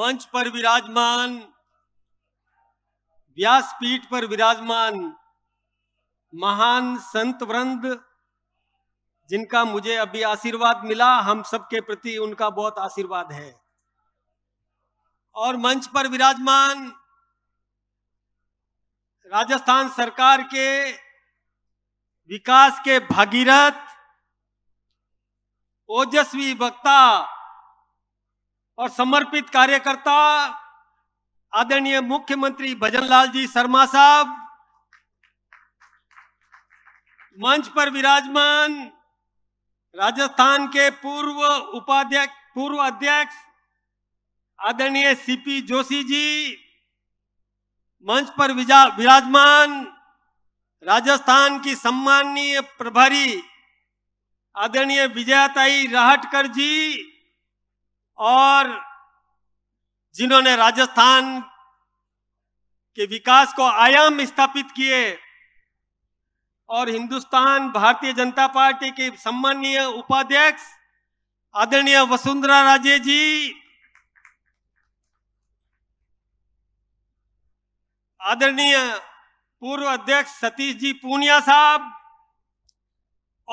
मंच पर विराजमान व्यासपीठ पर विराजमान महान संत वृंद जिनका मुझे अभी आशीर्वाद मिला हम सबके प्रति उनका बहुत आशीर्वाद है और मंच पर विराजमान राजस्थान सरकार के विकास के भागीरथ ओजस्वी वक्ता और समर्पित कार्यकर्ता आदरणीय मुख्यमंत्री भजनलाल जी शर्मा साहब मंच पर विराजमान राजस्थान के पूर्व उपाध्यक्ष पूर्व अध्यक्ष आदरणीय सीपी जोशी जी मंच पर विराजमान राजस्थान की सम्माननीय प्रभारी आदरणीय विजयाताई राहटकर जी और जिन्होंने राजस्थान के विकास को आयाम स्थापित किए और हिंदुस्तान भारतीय जनता पार्टी के सम्मानीय उपाध्यक्ष आदरणीय वसुंधरा राजे जी आदरणीय पूर्व अध्यक्ष सतीश जी पूनिया साहब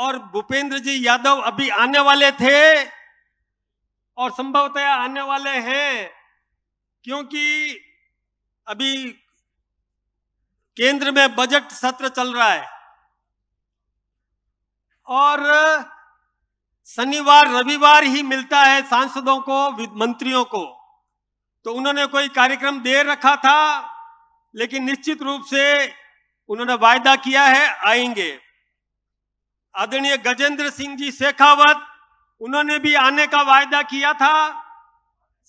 और भूपेंद्र जी यादव अभी आने वाले थे और संभवतया आने वाले हैं क्योंकि अभी केंद्र में बजट सत्र चल रहा है और शनिवार रविवार ही मिलता है सांसदों को मंत्रियों को तो उन्होंने कोई कार्यक्रम दे रखा था लेकिन निश्चित रूप से उन्होंने वायदा किया है आएंगे आदरणीय गजेंद्र सिंह जी शेखावत उन्होंने भी आने का वायदा किया था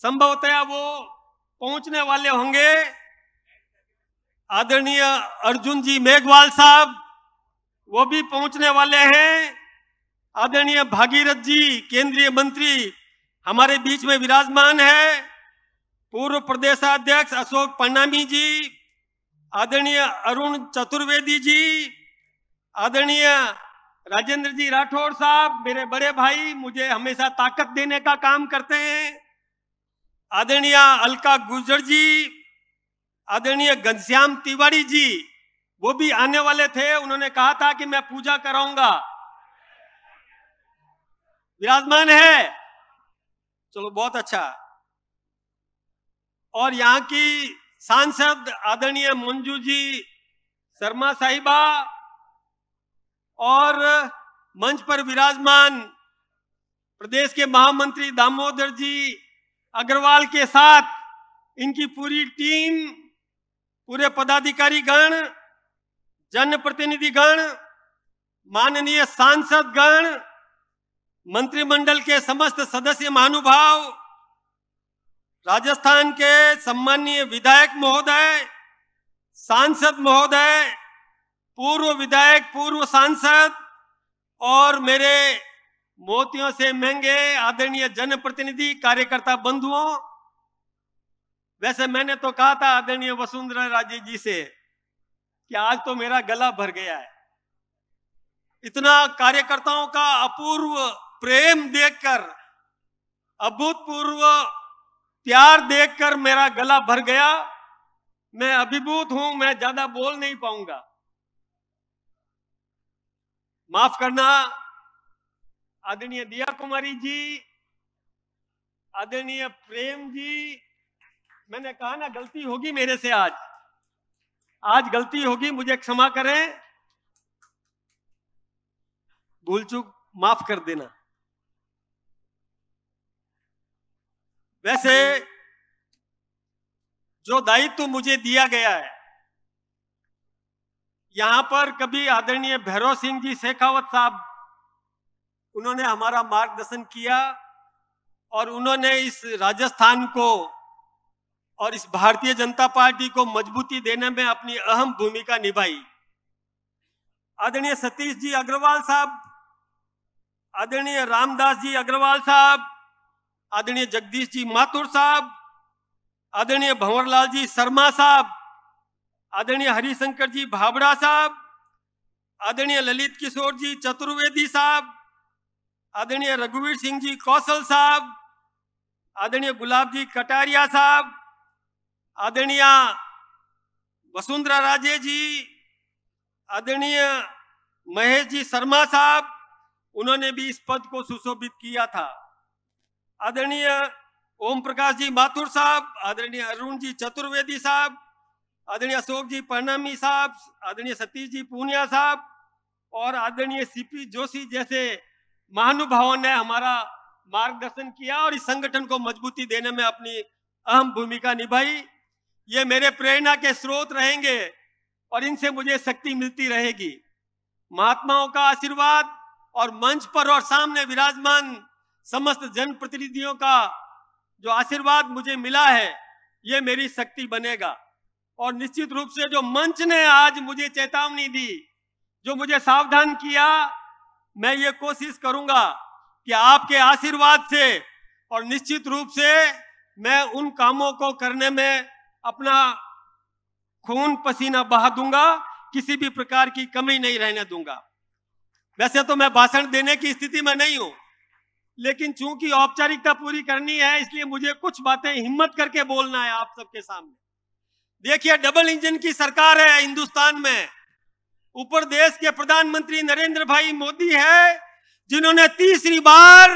संभवतया वो पहुंचने वाले होंगे आदरणीय अर्जुन जी मेघवाल साहब वो भी पहुंचने वाले हैं आदरणीय भागीरथ जी केंद्रीय मंत्री हमारे बीच में विराजमान है पूर्व प्रदेशाध्यक्ष अशोक पन्नामी जी आदरणीय अरुण चतुर्वेदी जी आदरणीय राजेंद्र जी राठौर साहब मेरे बड़े भाई मुझे हमेशा ताकत देने का काम करते हैं आदरणीय अलका गुजर जी आदरणीय घनश्याम तिवारी जी वो भी आने वाले थे उन्होंने कहा था कि मैं पूजा कराऊंगा विराजमान है चलो बहुत अच्छा और यहाँ की सांसद आदरणीय मंजू जी शर्मा साहिबा और मंच पर विराजमान प्रदेश के महामंत्री दामोदर जी अग्रवाल के साथ इनकी पूरी टीम पूरे पदाधिकारी गण जनप्रतिनिधि गण माननीय सांसद गण मंत्रिमंडल के समस्त सदस्य महानुभाव राजस्थान के सम्मानीय विधायक महोदय सांसद महोदय पूर्व विधायक पूर्व सांसद और मेरे मोतियों से महंगे आदरणीय जनप्रतिनिधि कार्यकर्ता बंधुओं वैसे मैंने तो कहा था आदरणीय वसुंधरा राजे जी से कि आज तो मेरा गला भर गया है इतना कार्यकर्ताओं का अपूर्व प्रेम देखकर अभूतपूर्व प्यार देखकर मेरा गला भर गया मैं अभिभूत हूं मैं ज्यादा बोल नहीं पाऊंगा माफ करना आदरणीय दिया कुमारी जी आदरणीय प्रेम जी मैंने कहा ना गलती होगी मेरे से आज आज गलती होगी मुझे क्षमा करें भूल चूक माफ कर देना वैसे जो दायित्व मुझे दिया गया है यहाँ पर कभी आदरणीय भैरव सिंह जी शेखावत साहब उन्होंने हमारा मार्गदर्शन किया और उन्होंने इस राजस्थान को और इस भारतीय जनता पार्टी को मजबूती देने में अपनी अहम भूमिका निभाई आदरणीय सतीश जी अग्रवाल साहब आदरणीय रामदास जी अग्रवाल साहब आदरणीय जगदीश जी माथुर साहब आदरणीय भंवरलाल जी शर्मा साहब आदरणीय हरिशंकर जी भाबड़ा साहब आदरणीय ललित किशोर जी चतुर्वेदी साहब आदरणीय रघुवीर सिंह जी कौशल साहब आदरणीय गुलाब जी कटारिया साहब आदरणीय वसुंधरा राजे जी आदरणीय महेश जी शर्मा साहब उन्होंने भी इस पद को सुशोभित किया था आदरणीय ओम प्रकाश जी माथुर साहब आदरणीय अरुण जी चतुर्वेदी साहब आदरणीय अशोक जी परनामी साहब आदरणीय सतीश जी पूनिया साहब और आदरणीय सीपी जोशी जैसे महानुभावों ने हमारा मार्गदर्शन किया और इस संगठन को मजबूती देने में अपनी अहम भूमिका निभाई ये मेरे प्रेरणा के स्रोत रहेंगे और इनसे मुझे शक्ति मिलती रहेगी महात्माओं का आशीर्वाद और मंच पर और सामने विराजमान समस्त जनप्रतिनिधियों का जो आशीर्वाद मुझे मिला है ये मेरी शक्ति बनेगा और निश्चित रूप से जो मंच ने आज मुझे चेतावनी दी जो मुझे सावधान किया मैं ये कोशिश करूंगा कि आपके आशीर्वाद से और निश्चित रूप से मैं उन कामों को करने में अपना खून पसीना बहा दूंगा किसी भी प्रकार की कमी नहीं रहने दूंगा वैसे तो मैं भाषण देने की स्थिति में नहीं हूं लेकिन चूंकि औपचारिकता पूरी करनी है इसलिए मुझे कुछ बातें हिम्मत करके बोलना है आप सबके सामने देखिए डबल इंजन की सरकार है हिंदुस्तान में ऊपर देश के प्रधानमंत्री नरेंद्र भाई मोदी है जिन्होंने तीसरी बार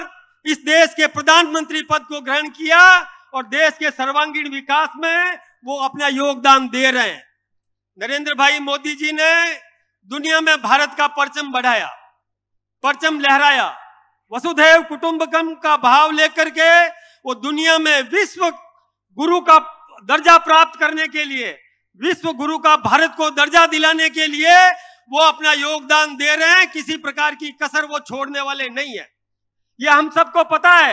इस देश के प्रधानमंत्री पद को ग्रहण किया और देश के सर्वांगीण विकास में वो अपना योगदान दे रहे हैं नरेंद्र भाई मोदी जी ने दुनिया में भारत का परचम बढ़ाया परचम लहराया वसुधैव कुटुंबकम का भाव लेकर के वो दुनिया में विश्व गुरु का दर्जा प्राप्त करने के लिए विश्व गुरु का भारत को दर्जा दिलाने के लिए वो अपना योगदान दे रहे हैं किसी प्रकार की कसर वो छोड़ने वाले नहीं है ये हम सबको पता है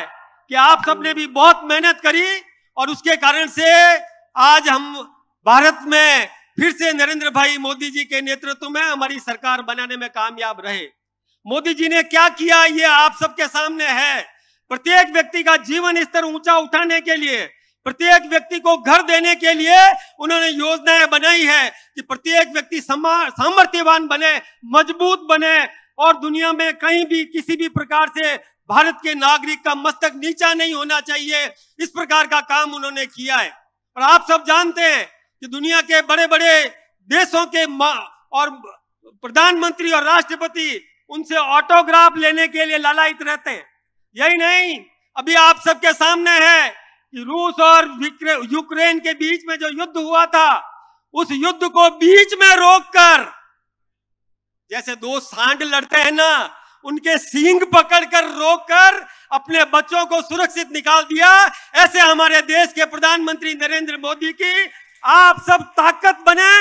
कि आप सबने भी बहुत मेहनत करी और उसके कारण से आज हम भारत में फिर से नरेंद्र भाई मोदी जी के नेतृत्व में हमारी सरकार बनाने में कामयाब रहे मोदी जी ने क्या किया ये आप सबके सामने है प्रत्येक व्यक्ति का जीवन स्तर ऊंचा उठाने के लिए प्रत्येक व्यक्ति को घर देने के लिए उन्होंने योजनाएं बनाई है कि प्रत्येक व्यक्ति सामर्थ्यवान बने मजबूत बने और दुनिया में कहीं भी किसी भी प्रकार से भारत के नागरिक का मस्तक नीचा नहीं होना चाहिए इस प्रकार का काम उन्होंने किया है और आप सब जानते हैं कि दुनिया के बड़े बड़े देशों के और प्रधानमंत्री और राष्ट्रपति उनसे ऑटोग्राफ लेने के लिए लालायित रहते हैं यही नहीं अभी आप सबके सामने है कि रूस और यूक्रेन के बीच में जो युद्ध हुआ था उस युद्ध को बीच में रोककर जैसे दो सांड लड़ते हैं ना उनके सींग पकड़कर रोककर अपने बच्चों को सुरक्षित निकाल दिया ऐसे हमारे देश के प्रधानमंत्री नरेंद्र मोदी की आप सब ताकत बने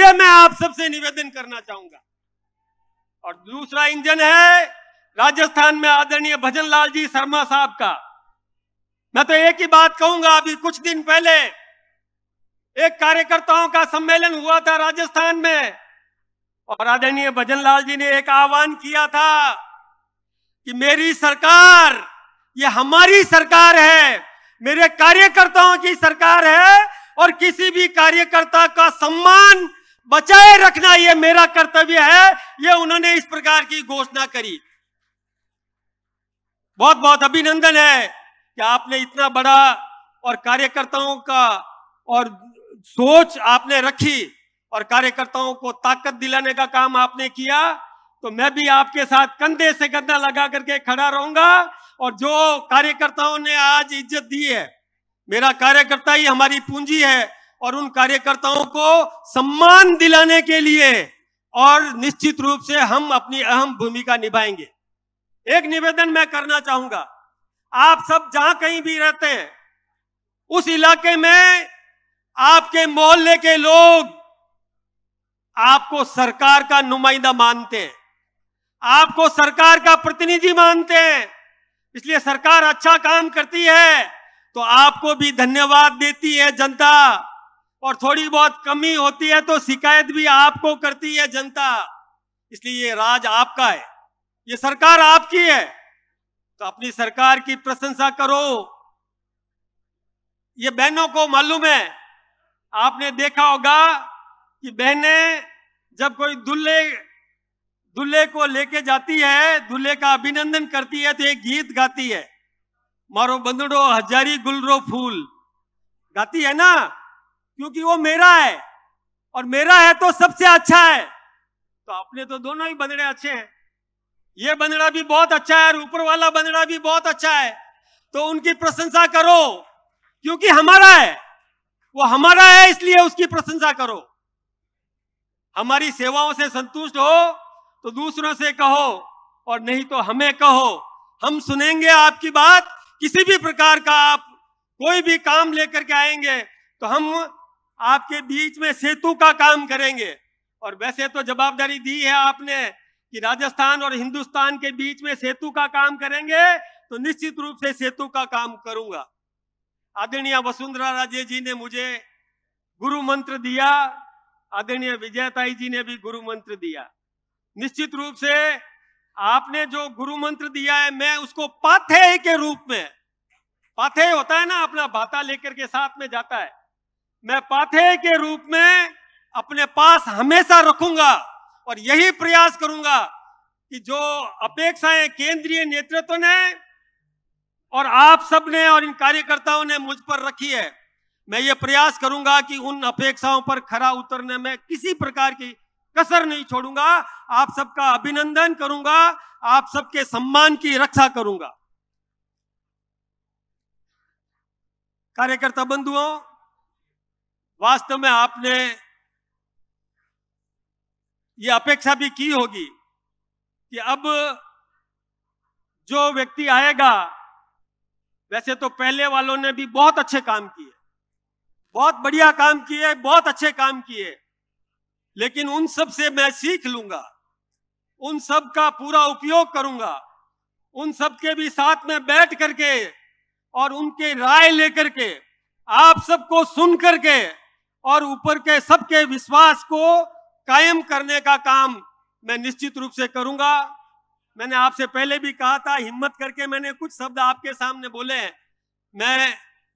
ये मैं आप सबसे निवेदन करना चाहूंगा और दूसरा इंजन है राजस्थान में आदरणीय भजन लाल जी शर्मा साहब का मैं तो एक ही बात कहूंगा अभी कुछ दिन पहले एक कार्यकर्ताओं का सम्मेलन हुआ था राजस्थान में और आदरणीय भजन लाल जी ने एक आह्वान किया था कि मेरी सरकार ये हमारी सरकार है मेरे कार्यकर्ताओं की सरकार है और किसी भी कार्यकर्ता का सम्मान बचाए रखना ये मेरा कर्तव्य है ये उन्होंने इस प्रकार की घोषणा करी बहुत बहुत अभिनंदन है कि आपने इतना बड़ा और कार्यकर्ताओं का और सोच आपने रखी और कार्यकर्ताओं को ताकत दिलाने का काम आपने किया तो मैं भी आपके साथ कंधे से कंधा लगा करके खड़ा रहूंगा और जो कार्यकर्ताओं ने आज इज्जत दी है मेरा कार्यकर्ता ही हमारी पूंजी है और उन कार्यकर्ताओं को सम्मान दिलाने के लिए और निश्चित रूप से हम अपनी अहम भूमिका निभाएंगे एक निवेदन मैं करना चाहूंगा आप सब जहां कहीं भी रहते हैं उस इलाके में आपके मोहल्ले के लोग आपको सरकार का नुमाइंदा मानते हैं आपको सरकार का प्रतिनिधि मानते हैं इसलिए सरकार अच्छा काम करती है तो आपको भी धन्यवाद देती है जनता और थोड़ी बहुत कमी होती है तो शिकायत भी आपको करती है जनता इसलिए ये राज आपका है ये सरकार आपकी है तो अपनी सरकार की प्रशंसा करो ये बहनों को मालूम है आपने देखा होगा कि बहनें जब कोई दूल्हे दूल्हे को लेके जाती है दुल्हे का अभिनंदन करती है तो एक गीत गाती है मारो बंदड़ो हजारी गुलरो फूल गाती है ना क्योंकि वो मेरा है और मेरा है तो सबसे अच्छा है तो आपने तो दोनों ही बंदड़े अच्छे हैं ये बंदड़ा भी बहुत अच्छा है और ऊपर वाला बंदड़ा भी बहुत अच्छा है तो उनकी प्रशंसा करो क्योंकि हमारा है वो हमारा है इसलिए उसकी प्रशंसा करो हमारी सेवाओं से संतुष्ट हो तो दूसरों से कहो और नहीं तो हमें कहो हम सुनेंगे आपकी बात किसी भी प्रकार का आप कोई भी काम लेकर के आएंगे तो हम आपके बीच में सेतु का काम करेंगे और वैसे तो जवाबदारी दी है आपने कि राजस्थान और हिंदुस्तान के बीच में सेतु का काम करेंगे तो निश्चित रूप से सेतु का काम करूंगा आदरणीय वसुंधरा राजे जी ने मुझे गुरु मंत्र दिया आदरणीय विजयताई जी ने भी गुरु मंत्र दिया निश्चित रूप से आपने जो गुरु मंत्र दिया है मैं उसको पाथे के रूप में पाथे होता है ना अपना भाता लेकर के साथ में जाता है मैं पाथे के रूप में अपने पास हमेशा रखूंगा और यही प्रयास करूंगा कि जो अपेक्षाएं केंद्रीय नेतृत्व ने और आप सब ने और इन कार्यकर्ताओं ने मुझ पर रखी है मैं ये प्रयास करूंगा कि उन अपेक्षाओं पर खरा उतरने में किसी प्रकार की कसर नहीं छोड़ूंगा आप सबका अभिनंदन करूंगा आप सबके सम्मान की रक्षा करूंगा कार्यकर्ता बंधुओं वास्तव में आपने ये अपेक्षा भी की होगी कि अब जो व्यक्ति आएगा वैसे तो पहले वालों ने भी बहुत अच्छे काम किए बहुत बढ़िया काम किए बहुत अच्छे काम किए लेकिन उन सब से मैं सीख लूंगा उन सब का पूरा उपयोग करूंगा उन सब के भी साथ में बैठ करके और उनके राय लेकर के आप सबको सुन करके और ऊपर के सबके विश्वास को कायम करने का काम मैं निश्चित रूप से करूंगा मैंने आपसे पहले भी कहा था हिम्मत करके मैंने कुछ शब्द आपके सामने बोले हैं मैं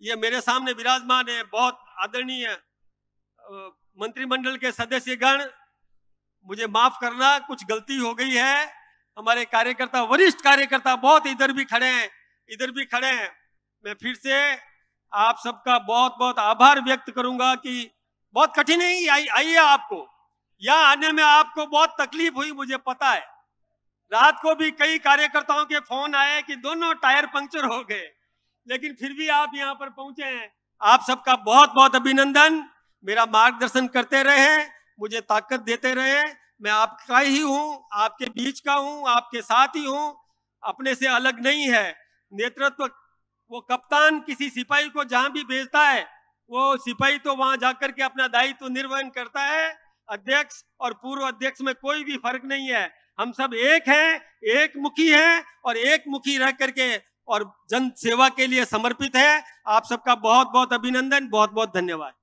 ये मेरे सामने विराजमान है बहुत आदरणीय मंत्रिमंडल के सदस्यगण मुझे माफ करना कुछ गलती हो गई है हमारे कार्यकर्ता वरिष्ठ कार्यकर्ता बहुत इधर भी खड़े हैं इधर भी खड़े हैं मैं फिर से आप सबका बहुत बहुत आभार व्यक्त करूंगा कि बहुत कठिन आई आई है आपको यहाँ आने में आपको बहुत तकलीफ हुई मुझे पता है रात को भी कई कार्यकर्ताओं के फोन आए कि दोनों टायर पंक्चर हो गए लेकिन फिर भी आप यहाँ पर पहुंचे हैं आप सबका बहुत बहुत अभिनंदन मेरा मार्गदर्शन करते रहे मुझे ताकत देते रहे मैं आपका ही हूँ आपके बीच का हूँ आपके साथ ही हूँ अपने से अलग नहीं है नेतृत्व वो कप्तान किसी सिपाही को जहां भी भेजता है वो सिपाही तो वहां जाकर के अपना दायित्व तो निर्वहन करता है अध्यक्ष और पूर्व अध्यक्ष में कोई भी फर्क नहीं है हम सब एक है एक मुखी है और एक मुखी रह करके और जन सेवा के लिए समर्पित है आप सबका बहुत बहुत अभिनंदन बहुत बहुत धन्यवाद